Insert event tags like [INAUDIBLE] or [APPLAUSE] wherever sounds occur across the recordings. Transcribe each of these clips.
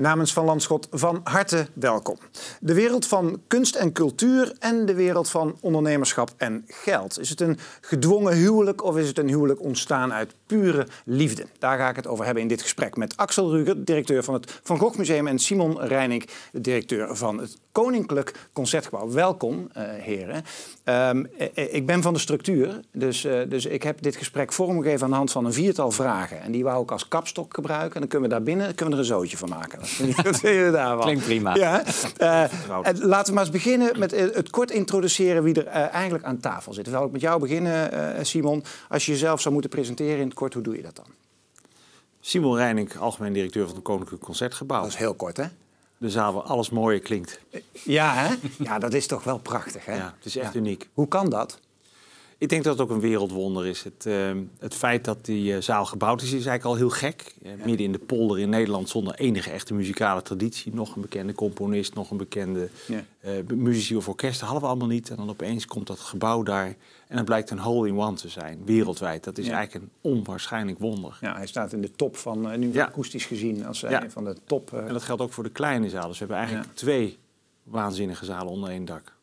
Namens Van Landschot van harte welkom. De wereld van kunst en cultuur en de wereld van ondernemerschap en geld. Is het een gedwongen huwelijk of is het een huwelijk ontstaan uit pure liefde. Daar ga ik het over hebben in dit gesprek met Axel Ruger, directeur van het Van Gogh Museum, en Simon Reinink, directeur van het Koninklijk Concertgebouw. Welkom, eh, heren. Ehm, eh, ik ben van de structuur, dus, eh, dus ik heb dit gesprek vormgegeven aan de hand van een viertal vragen. En die wou ik als kapstok gebruiken. En dan kunnen we daar binnen kunnen we er een zootje van maken. Dat [LAUGHS] Klinkt prima. Ja. [LAUGHS] laten we maar eens beginnen met het kort introduceren wie er eigenlijk aan tafel zit. Wil ik met jou beginnen, Simon. Als je jezelf zou moeten presenteren in het kort, hoe doe je dat dan? Simon Reining, algemeen directeur van het Koninklijk Concertgebouw. Dat is heel kort, hè? De zaal waar alles mooier klinkt. Ja, hè? ja, dat is toch wel prachtig, hè? Ja, het is echt uniek. Hoe kan dat? Ik denk dat het ook een wereldwonder is. Het, ehm, het feit dat die eh, zaal gebouwd is, is eigenlijk al heel gek. Eh, midden in de polder in Nederland, zonder enige echte muzikale traditie. Nog een bekende componist, nog een bekende ja. Eh, muzici of orkest, hadden we allemaal niet. En dan opeens komt dat gebouw daar en het blijkt een hole-in-one te zijn, wereldwijd. Dat is eigenlijk een onwaarschijnlijk wonder. Ja, hij staat in de top van, eh, nu akoestisch gezien, als een van de top... Eh, en dat geldt ook voor de kleine zalen. Dus we hebben eigenlijk twee waanzinnige zalen onder één dak.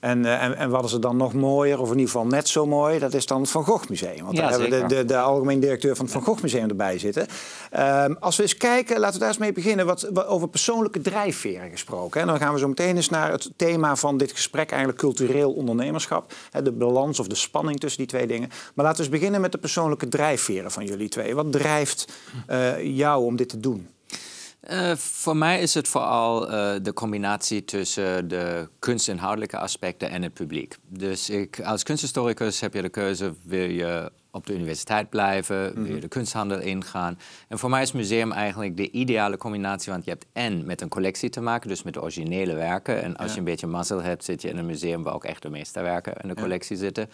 En, eh, en, en wat is er dan nog mooier, of in ieder geval net zo mooi, dat is dan het Van Gogh Museum. Want daar hebben we de, de, de, algemeen directeur van het Van Gogh Museum erbij zitten. Ehm, als we eens kijken, laten we daar eens mee beginnen, wat, over persoonlijke drijfveren gesproken. En dan gaan we zo meteen eens naar het thema van dit gesprek, eigenlijk cultureel ondernemerschap. de balans of de spanning tussen die twee dingen. Maar laten we eens beginnen met de persoonlijke drijfveren van jullie twee. Wat drijft eh, jou om dit te doen? Eh, voor mij is het vooral eh, de combinatie tussen de kunstinhoudelijke aspecten en het publiek. Dus ik, als kunsthistoricus heb je de keuze, wil je op de universiteit blijven, mhm. wil de kunsthandel ingaan. En voor mij is museum eigenlijk de ideale combinatie, want je hebt en met een collectie te maken, dus met originele werken. En als je een beetje mazzel hebt, zit je in een museum waar ook echt de werken in de collectie zitten.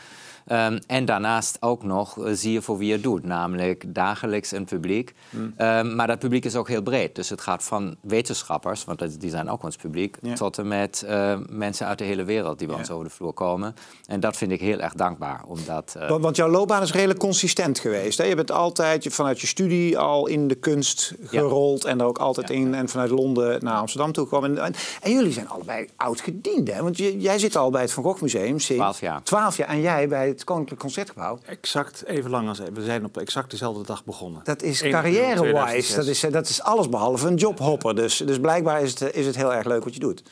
Ehm, en daarnaast ook nog eh, zie je voor wie je doet, namelijk dagelijks een publiek. Mm. Ehm, maar dat publiek is ook heel breed, dus het gaat van wetenschappers, want die zijn ook ons publiek, tot en met ehm, mensen uit de hele wereld die bij ons over de vloer komen. En dat vind ik heel erg dankbaar, omdat... Eh, want, want jouw loopbaan is redelijk consistent geweest. Hè? Je bent altijd vanuit je studie al in de kunst gerold en er ook altijd in en vanuit Londen naar Amsterdam toe gekomen. En, en, jullie zijn allebei oud gediend, hè? Want je, jij zit al bij het Van Gogh Museum sinds 12 jaar. 12 jaar en jij bij het Koninklijk Concertgebouw. Exact even lang als we zijn op exact dezelfde dag begonnen. Dat is carrière-wise, dat is, dat is alles behalve een jobhopper. Dus, dus blijkbaar is het, is het heel erg leuk wat je doet.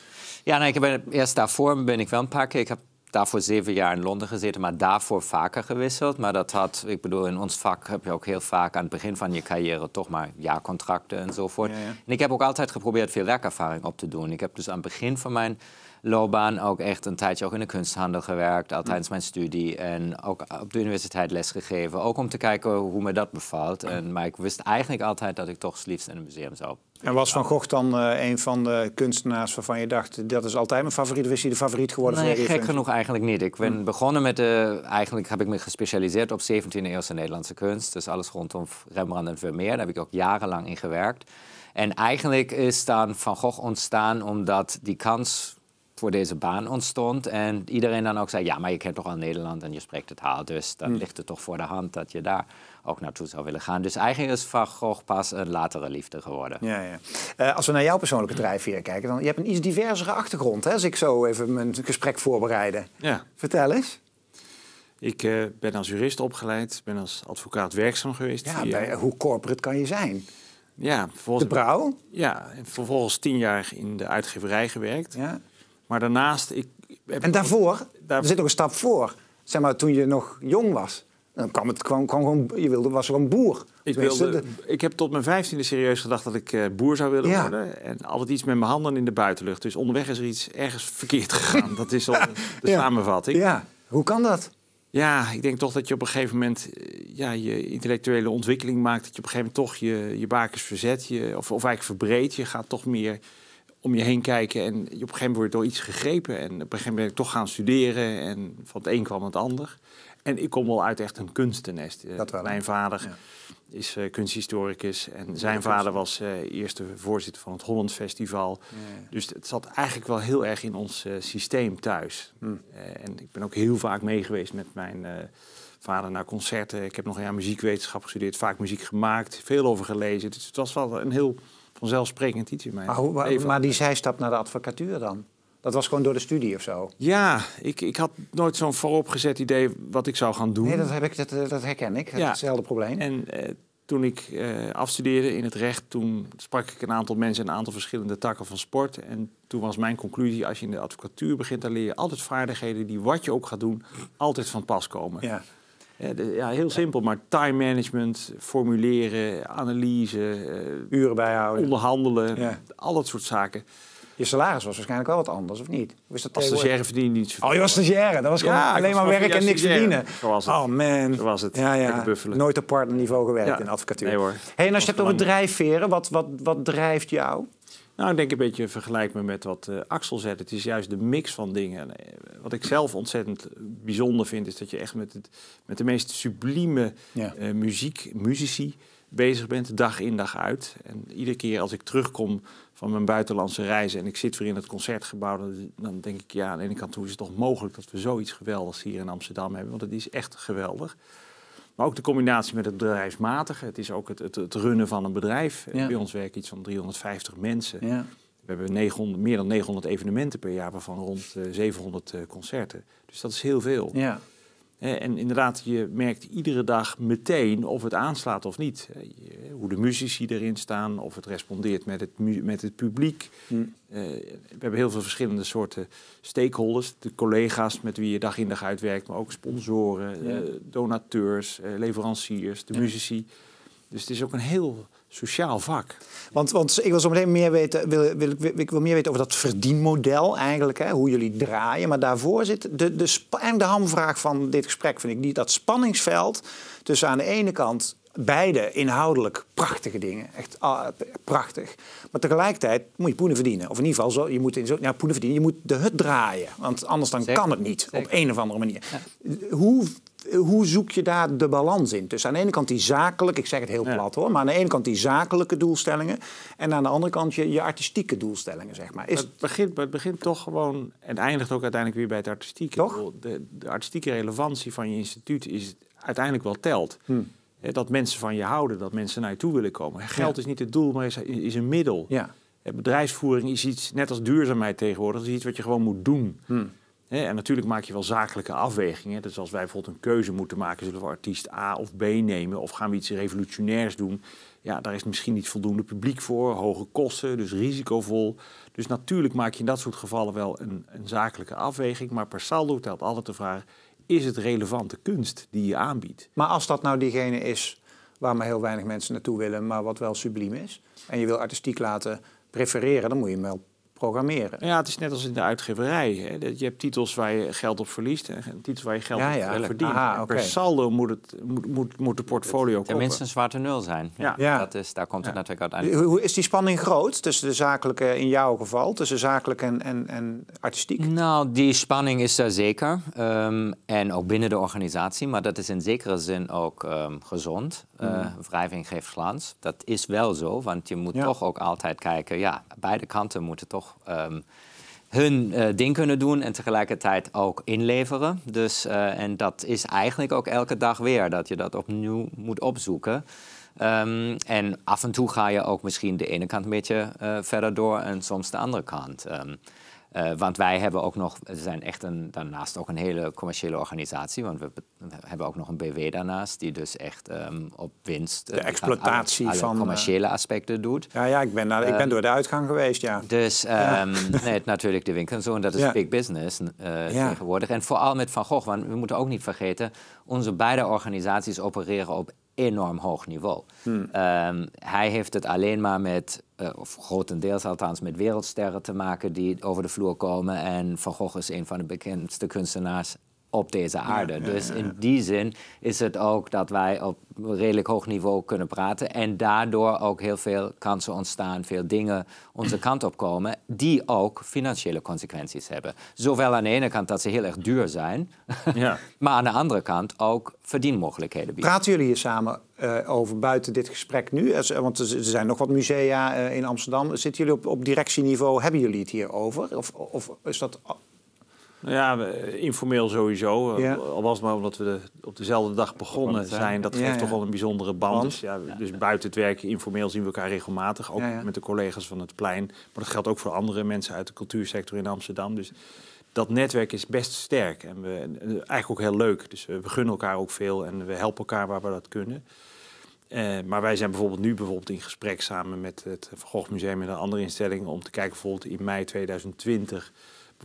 Ja, nee. ik heb eerst daarvoor ben ik wel een paar keer. Ik heb daarvoor zeven jaar in Londen gezeten, maar daarvoor vaker gewisseld. Maar dat had, ik bedoel, in ons vak heb je ook heel vaak aan het begin van je carrière toch maar jaarcontracten enzovoort. En ik heb ook altijd geprobeerd veel werkervaring op te doen. Ik heb dus aan het begin van mijn loopbaan ook echt een tijdje ook in de kunsthandel gewerkt, tijdens mijn studie. En ook op de universiteit lesgegeven, ook om te kijken hoe me dat bevalt. En, maar ik wist eigenlijk altijd dat ik toch het liefst in een museum zou. En was Van Gogh dan eh, een van de kunstenaars waarvan je dacht, dat is altijd mijn favoriet? Of is hij de favoriet geworden? Nee, gek genoeg eigenlijk niet. Ik ben hm. begonnen met, de, eigenlijk heb ik me gespecialiseerd op 17e eeuwse Nederlandse kunst. Dus alles rondom Rembrandt en Vermeer. Daar heb ik ook jarenlang in gewerkt. En eigenlijk is dan Van Gogh ontstaan omdat die kans voor deze baan ontstond. En iedereen dan ook zei, ja, maar je kent toch al Nederland en je spreekt het haal Dus dan hm. ligt het toch voor de hand dat je daar ook naartoe zou willen gaan. Dus eigenlijk is Van pas een latere liefde geworden. Ja, ja. Eh, als we naar jouw persoonlijke drijfveer kijken, dan je hebt een iets diversere achtergrond. Hè, als ik zo even mijn gesprek voorbereiden. Ja. Vertel eens. Ik eh, ben als jurist opgeleid, ben als advocaat werkzaam geweest. Ja, bij, eh, hoe corporate kan je zijn? Ja, vervolgens, de brouw? Ja, en vervolgens tien jaar in de uitgeverij gewerkt. Ja. Maar daarnaast... Ik, en daarvoor, daar... er zit nog een stap voor. Zeg maar, toen je nog jong was. Dan kwam het kwam, kwam gewoon, je wilde, was gewoon boer. Ik, wilde, ik heb tot mijn vijftiende serieus gedacht dat ik eh, boer zou willen ja. worden. En altijd iets met mijn handen in de buitenlucht. Dus onderweg is er iets ergens verkeerd gegaan. dat is al [LAUGHS] de samenvatting. Ja, hoe kan dat? Ja, ik denk toch dat je op een gegeven moment eh, ja, je intellectuele ontwikkeling maakt. Dat je op een gegeven moment toch je, je bakens verzet. Je, of, of eigenlijk verbreedt. Je gaat toch meer om je heen kijken. En op een gegeven moment door iets gegrepen. En op een gegeven moment ben ik toch gaan studeren. En van het een kwam het ander. En ik kom wel uit echt een kunstennest. Eh, Dat Mijn vader ja. is eh, kunsthistoricus. En zijn vader was eh, eerste voorzitter van het Holland Festival. Dus het zat eigenlijk wel heel erg in ons systeem thuis. Hm. en ik ben ook heel vaak meegeweest met mijn vader naar concerten. Ik heb nog een jaar muziekwetenschap gestudeerd. Vaak muziek gemaakt. Veel over gelezen. Dus het was wel een heel vanzelfsprekend iets in mij. Maar, hoe, maar die zijstap naar de advocatuur dan? Dat was gewoon door de studie of zo? Ja, ik, ik had nooit zo'n vooropgezet idee wat ik zou gaan doen. Nee, dat, heb ik, dat, eh, dat herken ik. Hetzelfde probleem. En eh, toen ik eh, afstudeerde in het recht, toen sprak ik een aantal mensen in een aantal verschillende takken van sport. En toen was mijn conclusie, als je in de advocatuur begint, dan leer je altijd vaardigheden die wat je ook gaat doen, altijd van pas komen. Ja. Eh, ja, heel simpel, maar time management, formuleren, analyse, eh, uren bijhouden, onderhandelen, al dat soort zaken. Je salaris was waarschijnlijk wel wat anders, of niet? Of is dat als stagiaire verdiende niet zoveel. Oh, je was stagiaire. Dat was gewoon alleen maar werken en niks verdienen. Zo was het. Oh man. Zo was het. Ja, ja. Nooit op partnerniveau gewerkt in advocatuur. Nee hoor. Hey, en als je het hebt over drijfveren, wat, wat, wat drijft jou? Nou, ik denk een beetje vergelijk me met wat eh, Axel zegt. Het is juist de mix van dingen wat ik zelf ontzettend bijzonder vind, is dat je echt met, het, met de meest sublieme ja. Eh, muziek, muzici bezig bent, dag in dag uit. En iedere keer als ik terugkom van mijn buitenlandse reizen en ik zit weer in het concertgebouw, dan, denk ik, ja, aan de ene kant, hoe is het toch mogelijk dat we zoiets geweldigs hier in Amsterdam hebben? Want het is echt geweldig. Maar ook de combinatie met het bedrijfsmatige. Het is ook het, het, runnen van een bedrijf. Bij ons werken iets van 350 mensen. Ja. We hebben 900, meer dan 900 evenementen per jaar, waarvan rond 700 eh, eh, concerten. Dus dat is heel veel. Ja. En inderdaad, je merkt iedere dag meteen of het aanslaat of niet. Eh, hoe de muzici erin staan, of het respondeert met het, met het publiek. Hm. we hebben heel veel verschillende soorten stakeholders. De collega's met wie je dag in dag uitwerkt, maar ook sponsoren, donateurs, leveranciers, de muzici. Dus het is ook een heel sociaal vak. Want, want ik wil zo meteen meer weten, wil, wil, ik wil meer weten over dat verdienmodel eigenlijk, hè, hoe jullie draaien. Maar daarvoor zit de, de, en de hamvraag van dit gesprek, vind ik, die, dat spanningsveld tussen aan de ene kant beide inhoudelijk prachtige dingen. Echt ah, prachtig. Maar tegelijkertijd moet je poenen verdienen. Of in ieder geval, zo, je moet in zo, ja poenen verdienen. Je moet de hut draaien. Want anders dan kan het niet. Op een of andere manier. Hoe hoe zoek je daar de balans in? Dus aan de ene kant die zakelijke, ik zeg het heel plat hoor, maar aan de ene kant die zakelijke doelstellingen en aan de andere kant je, je artistieke doelstellingen, zeg maar. Is... Het, begint, het begint toch gewoon en eindigt ook uiteindelijk weer bij het artistieke. Toch? De, de artistieke relevantie van je instituut is uiteindelijk wel telt. Hm. Dat mensen van je houden, dat mensen naar je toe willen komen. Geld is niet het doel, maar is, is een middel. Ja. Bedrijfsvoering is iets, net als duurzaamheid tegenwoordig, is iets wat je gewoon moet doen. Hm. En natuurlijk maak je wel zakelijke afwegingen. Dus als wij bijvoorbeeld een keuze moeten maken, zullen we artiest A of B nemen of gaan we iets revolutionairs doen? Ja, daar is misschien niet voldoende publiek voor, hoge kosten, dus risicovol. Dus natuurlijk maak je in dat soort gevallen wel een, een zakelijke afweging, maar per saldo telt altijd de vraag, is het relevante kunst die je aanbiedt? Maar als dat nou diegene is waar maar heel weinig mensen naartoe willen, maar wat wel subliem is, en je wil artistiek laten prefereren, dan moet je hem wel programmeren. Ja, het is net als in de uitgeverij. Hè. Je hebt titels waar je geld op verliest en titels waar je geld op verdient. Aha, okay. Per saldo moet, het, moet, moet, moet de portfolio komen. Tenminste een zwarte nul zijn. Ja. Dat is, daar komt het natuurlijk uiteindelijk. Hoe is die spanning groot tussen de zakelijke, in jouw geval, tussen zakelijk en, en, en artistiek? Nou, die spanning is daar zeker. Ehm, en ook binnen de organisatie. Maar dat is in zekere zin ook ehm, gezond. Eh, hmm. Wrijving geeft glans. Dat is wel zo, want je moet toch ook altijd kijken... ja, beide kanten moeten toch Ehm, hun eh, ding kunnen doen en tegelijkertijd ook inleveren. Dus, eh, en dat is eigenlijk ook elke dag weer dat je dat opnieuw moet opzoeken. Ehm, en af en toe ga je ook misschien de ene kant een beetje eh, verder door en soms de andere kant. Ehm, eh, want wij hebben ook nog, we zijn echt een, daarnaast ook een hele commerciële organisatie, want we, hebben ook nog een BW daarnaast, die dus echt um, op winst. De eh, exploitatie van. Eh, commerciële aspecten doet. Ja, ja ik, ben ik ben door de uitgang geweest, ja. Dus ehm, Nee, natuurlijk de winkel zo, dat is big business tegenwoordig. En vooral met Van Gogh, want we moeten ook niet vergeten, onze beide organisaties opereren op enorm hoog niveau. Hmm. Ehm, hij heeft het alleen maar met, eh, of grotendeels althans, met wereldsterren te maken die over de vloer komen. En Van Gogh is een van de bekendste kunstenaars op deze aarde. dus in die zin is het ook dat wij op redelijk hoog niveau kunnen praten en daardoor ook heel veel kansen ontstaan, veel dingen onze kant op komen die ook financiële consequenties hebben. Zowel aan de ene kant dat ze heel erg duur zijn, [LAUGHS] maar aan de andere kant ook verdienmogelijkheden bieden. Praten jullie hier samen eh, over buiten dit gesprek nu? Eh, want er zijn nog wat musea eh, in Amsterdam. Zitten jullie op, directieniveau, hebben jullie het hier over? Of, of is dat ja, informeel sowieso. Eh, al was het maar omdat we op dezelfde dag begonnen zijn. Dat geeft toch wel een bijzondere band. Dus, buiten het werk, informeel zien we elkaar regelmatig. Ook met de collega's van het plein. Maar dat geldt ook voor andere mensen uit de cultuursector in Amsterdam. Dus dat netwerk is best sterk. En, we, eh, eigenlijk ook heel leuk. Dus we gunnen elkaar ook veel en we helpen elkaar waar we dat kunnen. Eh, maar wij zijn bijvoorbeeld nu bijvoorbeeld in gesprek samen met het Van Museum en een andere instellingen om te kijken bijvoorbeeld in mei 2020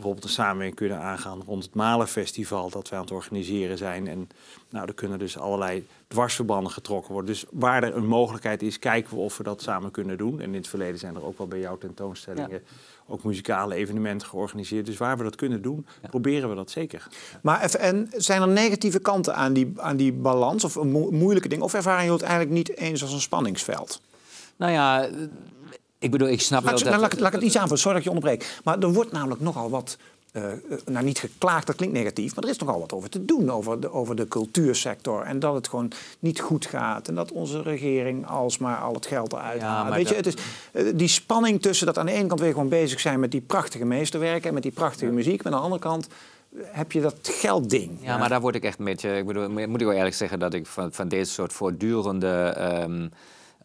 bijvoorbeeld een samenwerking kunnen aangaan rond het Malenfestival dat wij aan het organiseren zijn. En nou, er kunnen dus allerlei dwarsverbanden getrokken worden. Dus waar er een mogelijkheid is, kijken we of we dat samen kunnen doen. En in het verleden zijn er ook wel bij jouw tentoonstellingen ook muzikale evenementen georganiseerd. Dus waar we dat kunnen doen, proberen we dat zeker. Maar en zijn er negatieve kanten aan die, aan die balans of een moeilijke ding Of ervaren jullie het eigenlijk niet eens als een spanningsveld? Nou ja, ik bedoel, ik snap laat, wel dat... Nou, laat, ik het iets aanvullen, sorry dat je onderbreekt. Maar er wordt namelijk nogal wat uh, nou niet geklaagd, dat klinkt negatief, maar er is nogal wat over te doen over de, over de cultuursector. En dat het gewoon niet goed gaat en dat onze regering alsmaar al het geld eruit haalt. Weet je, het is, eh, die spanning tussen dat aan de ene kant weer gewoon bezig zijn met die prachtige meesterwerken en met die prachtige muziek, maar aan de andere kant eh, heb je dat geldding. Ja, ja, maar daar word ik echt een beetje, ik bedoel, moet ik wel eerlijk zeggen dat ik van, van deze soort voortdurende... Ehm,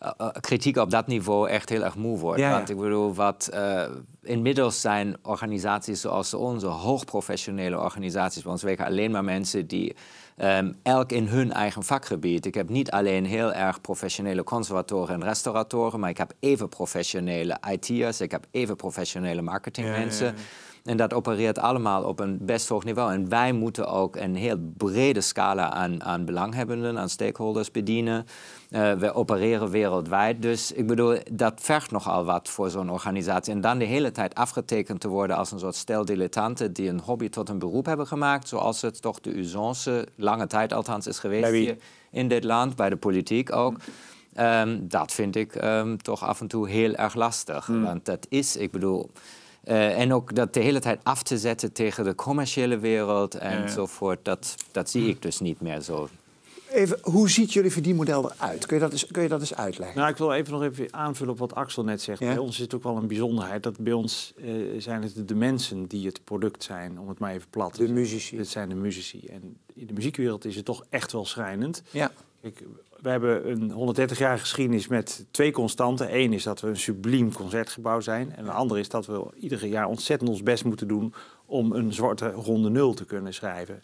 eh, eh, kritiek op dat niveau echt heel erg moe wordt. Want ik bedoel, wat eh, inmiddels zijn organisaties zoals onze hoogprofessionele organisaties. Bij ons werken alleen maar mensen die ehm, elk in hun eigen vakgebied. Ik heb niet alleen heel erg professionele conservatoren en restauratoren, maar ik heb even professionele IT'ers, ik heb even professionele marketingmensen. En dat opereert allemaal op een best hoog niveau. En wij moeten ook een heel brede scala aan, aan belanghebbenden, aan stakeholders bedienen. Eh, we opereren wereldwijd. Dus ik bedoel, dat vergt nogal wat voor zo'n organisatie. En dan de hele tijd afgetekend te worden als een soort stel dilettanten die een hobby tot een beroep hebben gemaakt. Zoals het toch de usance lange tijd althans is geweest hier in dit land, bij de politiek ook. Ehm, dat vind ik ehm, toch af en toe heel erg lastig. Hmm. Want dat is, ik bedoel. Eh, en ook dat de hele tijd af te zetten tegen de commerciële wereld enzovoort, ja, ja. dat, dat zie hm. ik dus niet meer zo. Even, hoe ziet jullie verdienmodel eruit? Kun je, dat eens, kun je dat eens uitleggen? Nou, ik wil even nog even aanvullen op wat Axel net zegt. Bij ons zit ook wel een bijzonderheid. Dat bij ons eh, zijn het de mensen die het product zijn, om het maar even plat te De muzici. Het zijn de muzici. En in de muziekwereld is het toch echt wel schrijnend. Ja we hebben een 130 jaar geschiedenis met twee constanten. Eén is dat we een subliem concertgebouw zijn. En de andere is dat we iedere jaar ontzettend ons best moeten doen om een zwarte ronde nul te kunnen schrijven.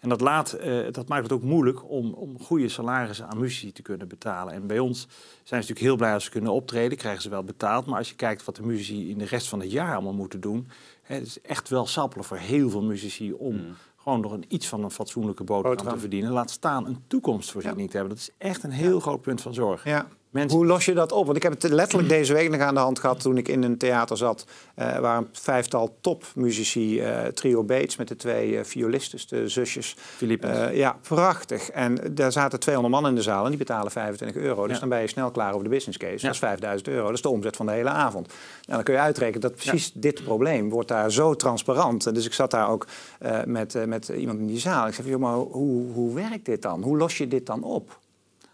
En dat, laat, eh, dat maakt het ook moeilijk om, om goede salarissen aan muzici te kunnen betalen. En bij ons zijn ze natuurlijk heel blij als ze kunnen optreden, krijgen ze wel betaald. Maar als je kijkt wat de muzici in de rest van het jaar allemaal moeten doen, hè, het is echt wel sappelen voor heel veel muzici om. Mm gewoon nog een, iets van een fatsoenlijke boterham, te verdienen. Laat staan een toekomstvoorziening te hebben. Dat is echt een heel groot punt van zorg. Ja, hoe los je dat op? Want ik heb het letterlijk deze week nog aan de hand gehad toen ik in een theater zat. Uh, waar een vijftal topmuzici, uh, Trio Bates met de twee eh, violisten, de zusjes. Philippe. ja, prachtig. En daar zaten 200 man in de zaal en die betalen 25 euro. Dus dan ben je snel klaar over de business case. Dat is 5000 euro. Dat is de omzet van de hele avond. Nou, dan kun je uitrekenen dat precies dit probleem wordt daar zo transparant. dus ik zat daar ook met, met iemand in die zaal. Ik zei, joh, maar hoe, hoe werkt dit dan? Hoe los je dit dan op?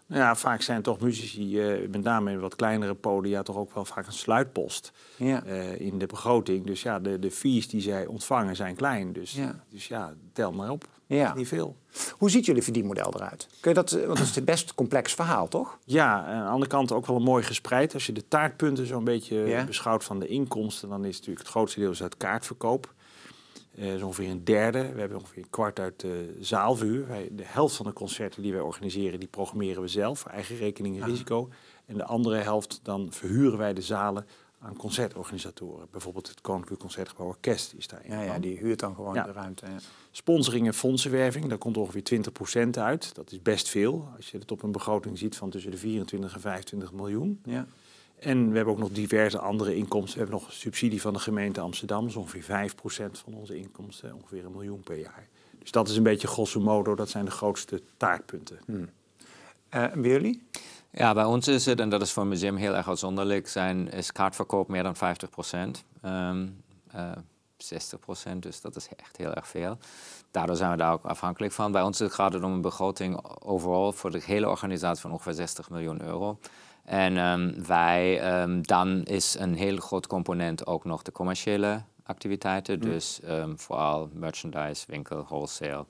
ja, vaak zijn toch muzici, eh, met name in wat kleinere podia, toch ook wel vaak een sluitpost ja. Eh, in de begroting. Dus ja, de, de fees die zij ontvangen zijn klein. Dus ja, dus ja tel maar op. Niet veel. Hoe ziet jullie verdienmodel eruit? Kun je dat, eh, want dat is een best complex verhaal, toch? Ja, aan de andere kant ook wel mooi gespreid. Als je de taartpunten zo'n beetje beschouwt van de inkomsten, dan is het natuurlijk het grootste deel is uit kaartverkoop is eh, ongeveer een derde. We hebben ongeveer een kwart uit de zaalvuur. de helft van de concerten die wij organiseren, die programmeren we zelf, eigen rekening en ah. risico. En de andere helft, dan verhuren wij de zalen aan concertorganisatoren. Bijvoorbeeld het Koninklijk Concertgebouw Orkest is daar Ja, ja, die huurt dan gewoon de ruimte. Ja. Sponsoring en fondsenwerving, daar komt ongeveer 20% uit. Dat is best veel, als je het op een begroting ziet van tussen de 24 en 25 miljoen. Ja. En we hebben ook nog diverse andere inkomsten. We hebben nog subsidie van de gemeente Amsterdam, dat is ongeveer 5% van onze inkomsten, ongeveer een miljoen per jaar. Dus dat is een beetje grosso modo, dat zijn de grootste taartpunten. Hmm. Uh, jullie? Ja, bij ons is het, en dat is voor een museum heel erg uitzonderlijk, zijn, is kaartverkoop meer dan 50 Um, 60 dus dat is echt heel erg veel. Daardoor zijn we daar ook afhankelijk van. Bij ons gaat het om een begroting overal voor de hele organisatie van ongeveer 60 miljoen euro. En ehm, wij, ehm, dan is een heel groot component ook nog de commerciële activiteiten. Mm. Dus ehm, vooral merchandise, winkel, wholesale.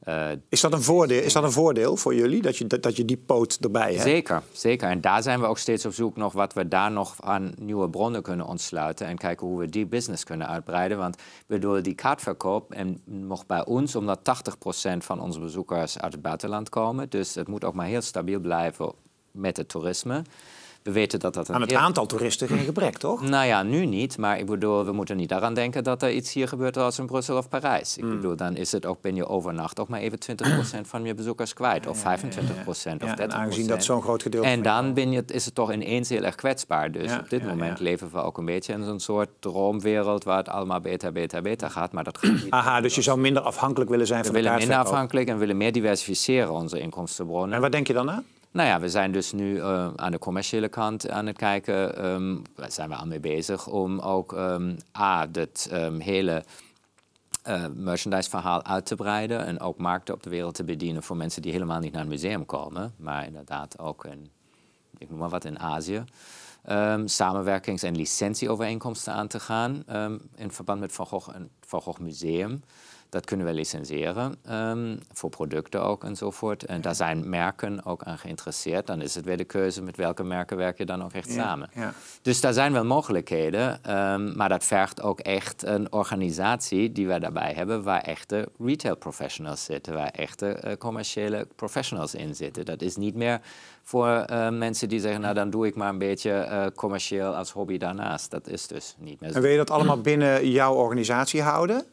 Eh, is, dat een voordeel, is dat een voordeel voor jullie, dat je, dat je die poot erbij hebt? Zeker, zeker. En daar zijn we ook steeds op zoek nog wat we daar nog aan nieuwe bronnen kunnen ontsluiten. En kijken hoe we die business kunnen uitbreiden. Want bedoel, die kaartverkoop en nog bij ons, omdat 80% van onze bezoekers uit het buitenland komen. Dus het moet ook maar heel stabiel blijven met het toerisme. We weten dat dat... Een Aan het aantal toeristen geen gebrek, [CLEARS THROAT] toch? Nou ja, nu niet. Maar ik bedoel, we moeten niet daaraan denken dat er iets hier gebeurt als in Brussel of Parijs. Ik mm. bedoel, dan is het ook, ben je overnacht ook maar even 20% van je bezoekers kwijt. Of 25% of 30%. En aangezien dat zo'n groot gedeelte... En dan ben je, is het toch ineens heel erg kwetsbaar. Dus op dit moment leven we ook een beetje in zo'n soort droomwereld... waar het allemaal beter, beter, beter gaat. Maar dat gaat niet. Aha, dus je zou minder afhankelijk willen zijn van de We willen minder afhankelijk en willen meer diversificeren, onze inkomstenbronnen. En wat denk je dan aan? Nou ja, we zijn dus nu eh, aan de commerciële kant aan het kijken. daar ehm, zijn we al mee bezig om ook um, A, dat ehm, hele uh, eh, merchandise verhaal uit te breiden. En ook markten op de wereld te bedienen voor mensen die helemaal niet naar een museum komen. Maar inderdaad ook in, ik noem maar wat, in Azië. Um, samenwerkings- en licentieovereenkomsten aan te gaan in verband met Van Gogh Van Gogh Museum. Dat kunnen we licenseren ehm, voor producten ook enzovoort. En daar zijn merken ook aan geïnteresseerd. Dan is het weer de keuze met welke merken werk je dan ook echt samen. Dus daar zijn wel mogelijkheden, ehm, maar dat vergt ook echt een organisatie die wij daarbij hebben, waar echte retail professionals zitten, waar echte eh, commerciële professionals in zitten. Dat is niet meer voor eh, mensen die zeggen, nou dan doe ik maar een beetje eh, commercieel als hobby daarnaast. Dat is dus niet meer zo. En wil je dat allemaal binnen jouw organisatie houden?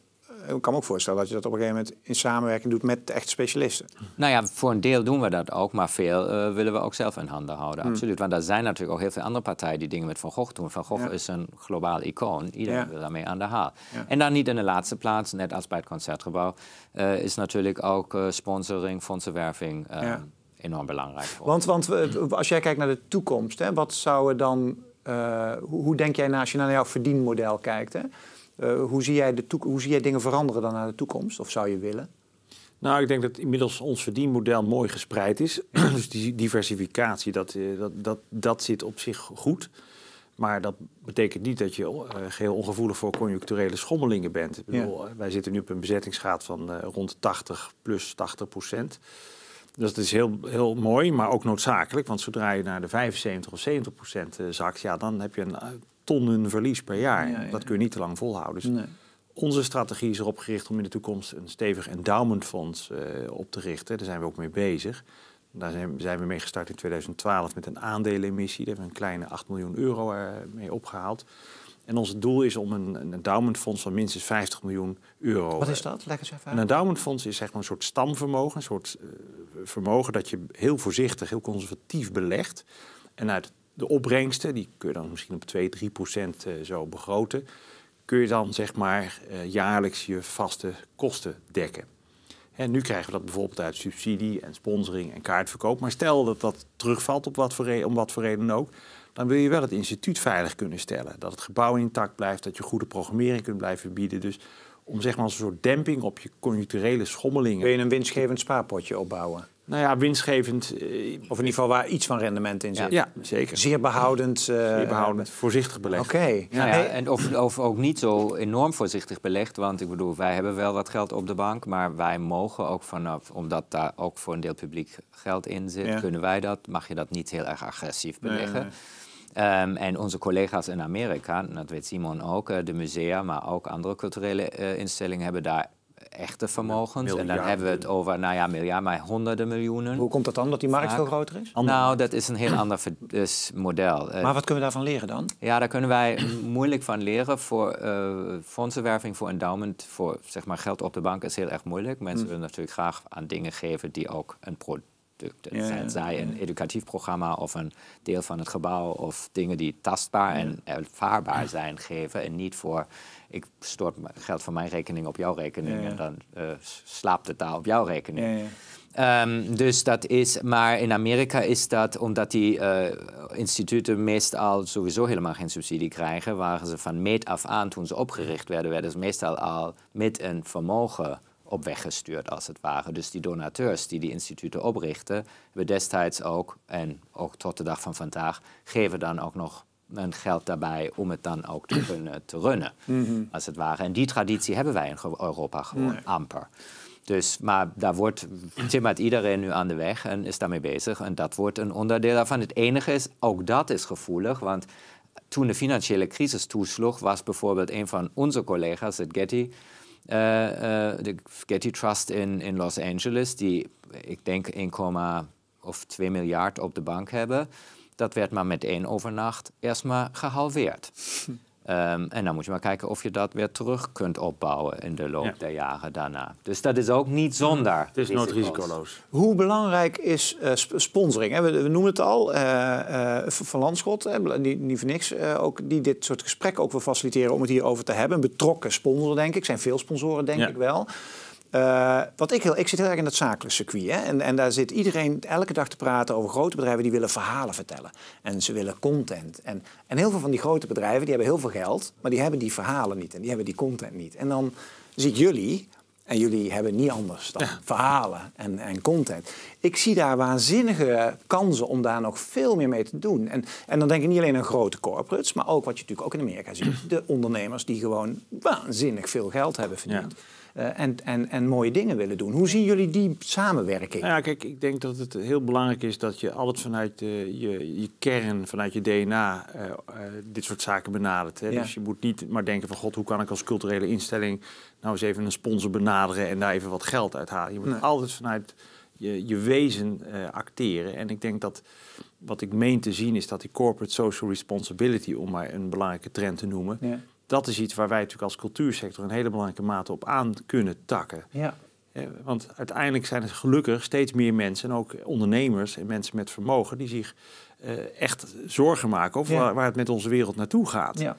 ik kan me ook voorstellen dat je dat op een gegeven moment in samenwerking doet met de echte specialisten. Nou ja, voor een deel doen we dat ook, maar veel eh, willen we ook zelf in handen houden. Hmm. Absoluut. Want er zijn natuurlijk ook heel veel andere partijen die dingen met Van Gogh doen. Van Gogh is een globaal icoon. Iedereen wil daarmee aan de haal. En dan niet in de laatste plaats, net als bij het concertgebouw, eh, is natuurlijk ook eh, sponsoring, fondsenwerving enorm belangrijk. Voor want, want als jij kijkt naar de toekomst, hè, wat zouden dan. hoe denk jij nou, als je naar jouw verdienmodel kijkt? Hè? Eh, hoe, zie jij de hoe zie jij dingen veranderen dan naar de toekomst? Of zou je willen? Nou, ik denk dat inmiddels ons verdienmodel mooi gespreid is. [CLEARS THROAT] dus die diversificatie, dat, eh, dat, dat, dat zit op zich goed. Maar dat betekent niet dat je uh, geheel ongevoelig voor conjuncturele schommelingen bent. bedoel, Wij zitten nu op een bezettingsgraad van rond 80 plus 80 procent. Dus dat is heel, heel mooi, maar ook noodzakelijk. Want zodra je naar de 75 of 70 procent zakt, ja, dan heb je een tonnen verlies per jaar. Dat kun je niet te lang volhouden. Dus Onze strategie is erop gericht om in de toekomst een stevig endowmentfonds eh, op te richten. Daar zijn we ook mee bezig. Daar zijn we mee gestart in 2012 met een aandelenemissie. Daar hebben we een kleine 8 miljoen euro eh, mee opgehaald. En ons doel is om een, een endowmentfonds van minstens 50 miljoen euro. Wat is eh, dat? Een endowmentfonds is zeg maar een soort stamvermogen. Een soort vermogen dat je heel voorzichtig, heel conservatief belegt. En uit de opbrengsten, die kun je dan misschien op 2, 3 procent eh, zo begroten, kun je dan zeg maar eh, jaarlijks je vaste kosten dekken. En nu krijgen we dat bijvoorbeeld uit subsidie en sponsoring en kaartverkoop. Maar stel dat dat terugvalt op wat voor om wat voor reden ook, dan wil je wel het instituut veilig kunnen stellen. Dat het gebouw intact blijft, dat je goede programmering kunt blijven bieden. Dus om zeg maar een soort demping op je conjuncturele schommelingen. Kun je een winstgevend spaarpotje opbouwen? nou ja, winstgevend. Eh, of in ieder geval waar iets van rendement in zit. Ja, zeker. Zeer behoudend. Eh, behoudend, voorzichtig belegd. Oké. Ja, en of, of ook niet zo enorm voorzichtig belegd. Want ik bedoel, wij hebben wel wat geld op de bank. Maar wij mogen ook vanaf, omdat daar ook voor een deel publiek geld in zit, kunnen wij dat. Mag je dat niet heel erg agressief beleggen. Ehm, en onze collega's in Amerika, dat weet Simon ook, eh, de musea, maar ook andere culturele instellingen hebben daar echte vermogens. En dan hebben we het over, nou ja, miljard, maar honderden miljoenen. Hoe komt dat dan, dat die markt veel groter is? Nou, dat is een heel ander dus model. Eh, maar wat kunnen we daarvan leren dan? Ja, daar kunnen wij moeilijk van leren. Voor eh, fondsenwerving, voor endowment, voor zeg maar geld op de bank is heel erg moeilijk. Mensen hm. willen natuurlijk graag aan dingen geven die ook een product zijn Zij een educatief programma of een deel van het gebouw of dingen die tastbaar en ervaarbaar zijn geven en niet voor ik stort geld van mijn rekening op jouw rekening en dan eh, slaapt het daar op jouw rekening. Ehm, dus dat is, maar in Amerika is dat omdat die eh, instituten meestal sowieso helemaal geen subsidie krijgen, waren ze van meet af aan toen ze opgericht werden, werden ze meestal al met een vermogen op weg gestuurd als het ware. Dus die donateurs die die instituten oprichten, hebben destijds ook, en ook tot de dag van vandaag, geven dan ook nog en geld daarbij om het dan ook te kunnen eh, te runnen, mhm. als het ware. En die traditie hebben wij in Europa gewoon amper. Dus, maar daar wordt, timmert iedereen nu aan de weg en is daarmee bezig. En dat wordt een onderdeel daarvan. Het enige is, ook dat is gevoelig, want toen de financiële crisis toesloeg, was bijvoorbeeld een van onze collega's, het Getty, eh, eh, de Getty Trust in, in Los Angeles, die ik denk 1, of 2 miljard op de bank hebben dat werd maar met één overnacht maar gehalveerd. [LAUGHS] Ehm, en dan moet je maar kijken of je dat weer terug kunt opbouwen in de loop der jaren daarna. Dus dat is ook niet zonder. het is nooit risicoloos. Hoe belangrijk is eh, sponsoring? We, noemen het al, uh, Van Landschot, Niet, niet voor niks, ook, die dit soort gesprekken ook wil faciliteren om het hierover te hebben. Een betrokken sponsor, denk ik. zijn veel sponsoren, denk ik wel. Uh, wat ik heel, ik zit heel erg in dat zakelijke circuit. Hè? En, en daar zit iedereen elke dag te praten over grote bedrijven die willen verhalen vertellen. En ze willen content. En, en heel veel van die grote bedrijven die hebben heel veel geld, maar die hebben die verhalen niet en die hebben die content niet. En dan zie ik jullie, en jullie hebben niet anders dan verhalen en, en content. Ik zie daar waanzinnige kansen om daar nog veel meer mee te doen. En, en dan denk ik niet alleen aan grote corporates, maar ook wat je natuurlijk ook in Amerika ziet. De ondernemers die gewoon waanzinnig veel geld hebben verdiend. Eh, en, en, en mooie dingen willen doen. Hoe zien jullie die samenwerking? Nou ja, kijk, ik denk dat het heel belangrijk is dat je altijd vanuit eh, je, je kern, vanuit je DNA, eh, dit soort zaken benadert. Hè? Dus je moet niet maar denken van god, hoe kan ik als culturele instelling nou eens even een sponsor benaderen en daar even wat geld uit halen. Je moet altijd vanuit je, je wezen acteren. En ik denk dat wat ik meen te zien is dat die corporate social responsibility, om maar een belangrijke trend te noemen. Ja dat is iets waar wij natuurlijk als cultuursector een hele belangrijke mate op aan kunnen takken. Ja. Want uiteindelijk zijn er gelukkig steeds meer mensen, en ook ondernemers en mensen met vermogen, die zich eh, echt zorgen maken over waar, het met onze wereld naartoe gaat. Ja.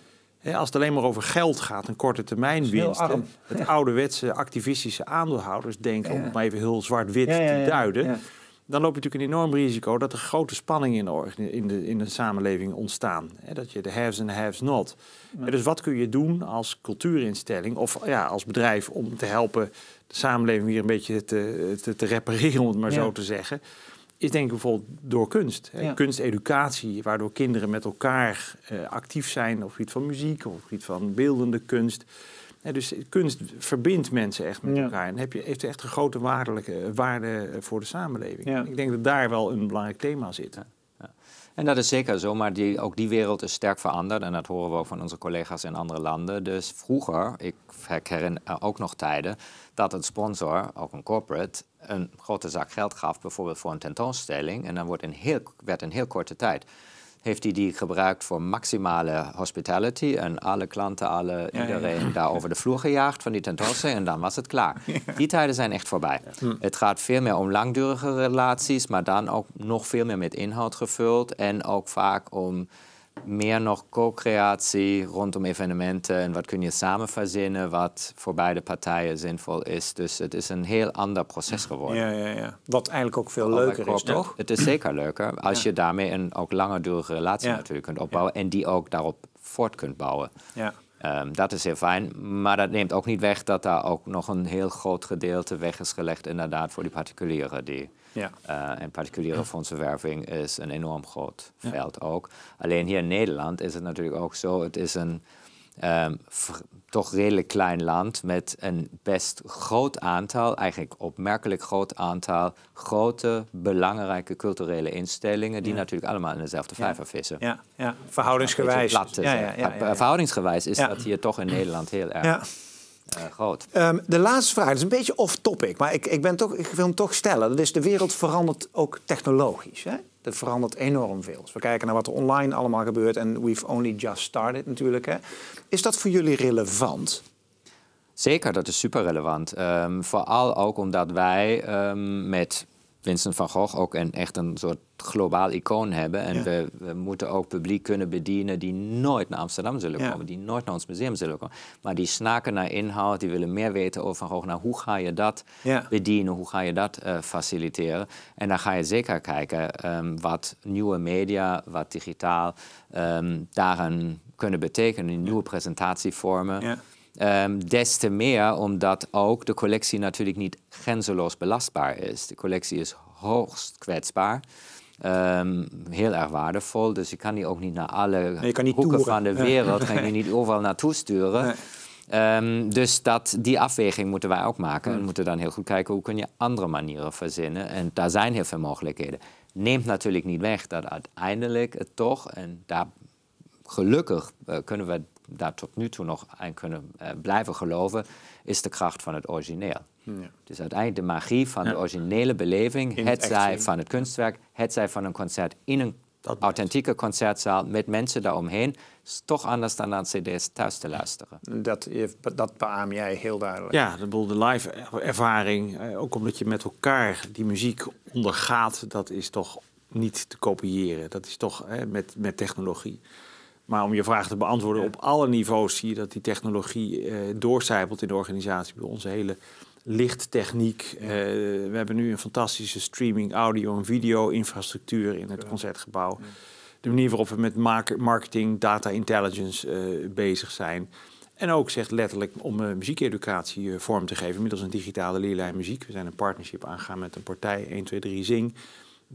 Als het alleen maar over geld gaat, een korte termijn winst, het ouderwetse activistische aandeelhouders denken, om het maar even heel zwart-wit te duiden dan loop je natuurlijk een enorm risico dat er grote spanningen in de, in de, in de samenleving ontstaan. Hè? Dat je de haves en de haves not. Ja. Dus wat kun je doen als cultuurinstelling of ja, als bedrijf om te helpen de samenleving weer een beetje te, te, te repareren, om het maar zo te zeggen? Is denk ik bijvoorbeeld door kunst. Hè? Kunsteducatie, waardoor kinderen met elkaar eh, actief zijn op iets gebied van muziek of op gebied van beeldende kunst dus kunst verbindt mensen echt met elkaar. En heeft je, heeft echt een grote waardelijke, eh, waarde eh, voor de samenleving. Ik denk dat daar wel een belangrijk thema zit. En dat is zeker zo, maar die, ook die wereld is sterk veranderd. En dat horen we ook van onze collega's in andere landen. Dus vroeger, ik herinner ook nog tijden, dat een sponsor, ook een corporate, een grote zak geld gaf, bijvoorbeeld voor een tentoonstelling. En dan wordt een heel, werd in heel korte tijd heeft hij die gebruikt voor maximale hospitality. En alle klanten, alle, iedereen daar over de vloer gejaagd van die tentoonstelling. En dan was het klaar. [LAUGHS] Die tijden zijn echt voorbij. Hm. Het gaat veel meer om langdurige relaties, maar dan ook nog veel meer met inhoud gevuld. En ook vaak om meer nog co-creatie rondom evenementen en wat kun je samen verzinnen wat voor beide partijen zinvol is. Dus het is een heel ander proces geworden. Ja, ja, ja. Wat eigenlijk ook veel leuker is, toch? Het is zeker leuker als je daarmee een ook langerdurige relatie natuurlijk kunt opbouwen en die ook daarop voort kunt bouwen. Ja. Ehm, dat is heel fijn, maar dat neemt ook niet weg dat daar ook nog een heel groot gedeelte weg is gelegd inderdaad voor die particulieren die... Ja. en eh, particuliere fondsenwerving is een enorm groot veld ook. Alleen hier in Nederland is het natuurlijk ook zo, het is een ehm, toch redelijk klein land met een best groot aantal, eigenlijk opmerkelijk groot aantal, grote, belangrijke culturele instellingen, die natuurlijk allemaal in dezelfde vijver vissen. Ja, ja. verhoudingsgewijs. Ja, Ja. ja, verhoudingsgewijs is dat hier toch in Nederland heel erg. Eh, ehm, de laatste vraag, is een beetje off-topic, maar ik, ik, ben toch, ik wil hem toch stellen. Dat is, de wereld verandert ook technologisch. Hè? Er verandert enorm veel. Als we kijken naar wat er online allemaal gebeurt en we've only just started natuurlijk. Hè? Is dat voor jullie relevant? Zeker, dat is super relevant. Ehm, vooral ook omdat wij ehm, met Vincent van Gogh ook een, echt een soort globaal icoon hebben. En we, we, moeten ook publiek kunnen bedienen die nooit naar Amsterdam zullen komen, die nooit naar ons museum zullen komen. Maar die snaken naar inhoud, die willen meer weten over Van Gogh. Nou, hoe ga je dat bedienen? Hoe ga je dat eh, faciliteren? En dan ga je zeker kijken ehm, wat nieuwe media, wat digitaal um, daaraan kunnen betekenen, in nieuwe presentatievormen. Ehm, des te meer omdat ook de collectie natuurlijk niet grenzeloos belastbaar is. De collectie is hoogst kwetsbaar. Ehm, heel erg waardevol. Dus je kan die ook niet naar alle nee, hoeken van de wereld, ja. kan niet overal naartoe sturen. Ehm, dus dat, die afweging moeten wij ook maken. Hmm. En we moeten dan heel goed kijken hoe kun je andere manieren verzinnen. En daar zijn heel veel mogelijkheden. Neemt natuurlijk niet weg dat uiteindelijk het toch, en daar gelukkig eh, kunnen we daar tot nu toe nog aan kunnen eh, blijven geloven, is de kracht van het origineel. Ja. Dus uiteindelijk de magie van de originele beleving, in het zij van het kunstwerk, het zij van een concert in een authentieke concertzaal met mensen daaromheen, is toch anders dan aan cd's thuis te luisteren. Dat, dat beaam jij heel duidelijk. Ja, de, de live ervaring, eh, ook omdat je met elkaar die muziek ondergaat, dat is toch niet te kopiëren. Dat is toch hè, met, met technologie. Maar om je vraag te beantwoorden, op alle niveaus zie je dat die technologie uh, doorcijpelt in de organisatie. Bij onze hele lichttechniek. Eh, we hebben nu een fantastische streaming, audio en video infrastructuur in het concertgebouw. De manier waarop we met marketing, data intelligence eh, bezig zijn. En ook zegt letterlijk om uh, muziekeducatie vorm te geven middels een digitale leerlijn muziek. We zijn een partnership aangegaan met een partij 123 Zing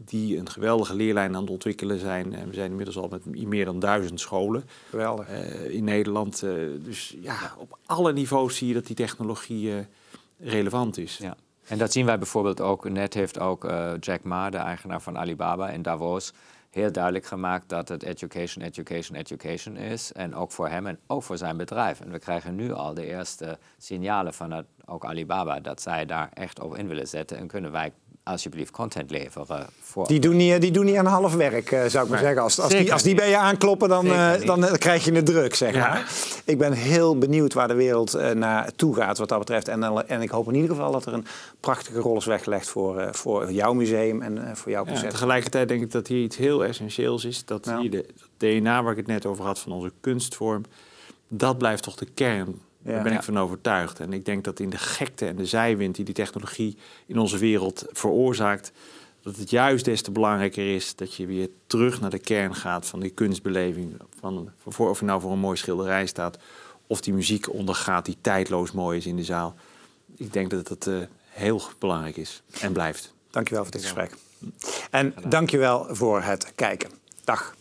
die een geweldige leerlijn aan het ontwikkelen zijn. En we zijn inmiddels al met meer dan duizend scholen Geweldig. Eh, in Nederland. Eh, dus ja, op alle niveaus zie je dat die technologie eh, relevant is. Ja. En dat zien wij bijvoorbeeld ook, net heeft ook Jack Ma, de eigenaar van Alibaba in Davos, heel duidelijk gemaakt dat het education, education, education is. En ook voor hem en ook voor zijn bedrijf. En we krijgen nu al de eerste signalen van ook Alibaba dat zij daar echt op in willen zetten. En kunnen wij alsjeblieft content leveren. Voor... Die, doen niet, die doen niet aan half werk, eh, zou ik maar, zeggen. Als, als, die, als die bij je aankloppen, dan, eh, dan eh, krijg je het druk, zeg maar. Ja. Ik ben heel benieuwd waar de wereld uh, naartoe gaat wat dat betreft. En, en ik hoop in ieder geval dat er een prachtige rol is weggelegd voor, voor jouw museum en voor jouw concert. tegelijkertijd denk ik dat hier iets heel essentieels is. Dat nou. de, DNA waar ik het net over had van onze kunstvorm, dat blijft toch de kern daar ben ik van overtuigd. En ik denk dat in de gekte en de zijwind die die technologie in onze wereld veroorzaakt, dat het juist des te belangrijker is dat je weer terug naar de kern gaat van die kunstbeleving. Van, voor, of je nou voor een mooi schilderij staat of die muziek ondergaat die tijdloos mooi is in de zaal. Ik denk dat dat eh, heel belangrijk is en blijft. Dankjewel voor dit gesprek. En dankjewel voor het kijken. Dag.